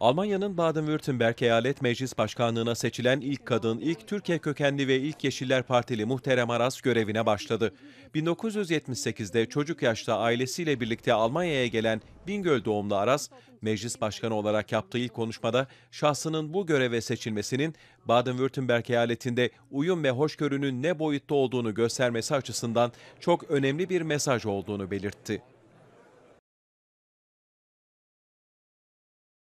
Almanya'nın Baden-Württemberg Eyalet Meclis Başkanlığı'na seçilen ilk kadın, ilk Türkiye kökenli ve ilk Yeşiller Partili Muhterem Aras görevine başladı. 1978'de çocuk yaşta ailesiyle birlikte Almanya'ya gelen Bingöl doğumlu Aras, meclis başkanı olarak yaptığı ilk konuşmada şahsının bu göreve seçilmesinin Baden-Württemberg eyaletinde uyum ve hoşgörünün ne boyutta olduğunu göstermesi açısından çok önemli bir mesaj olduğunu belirtti.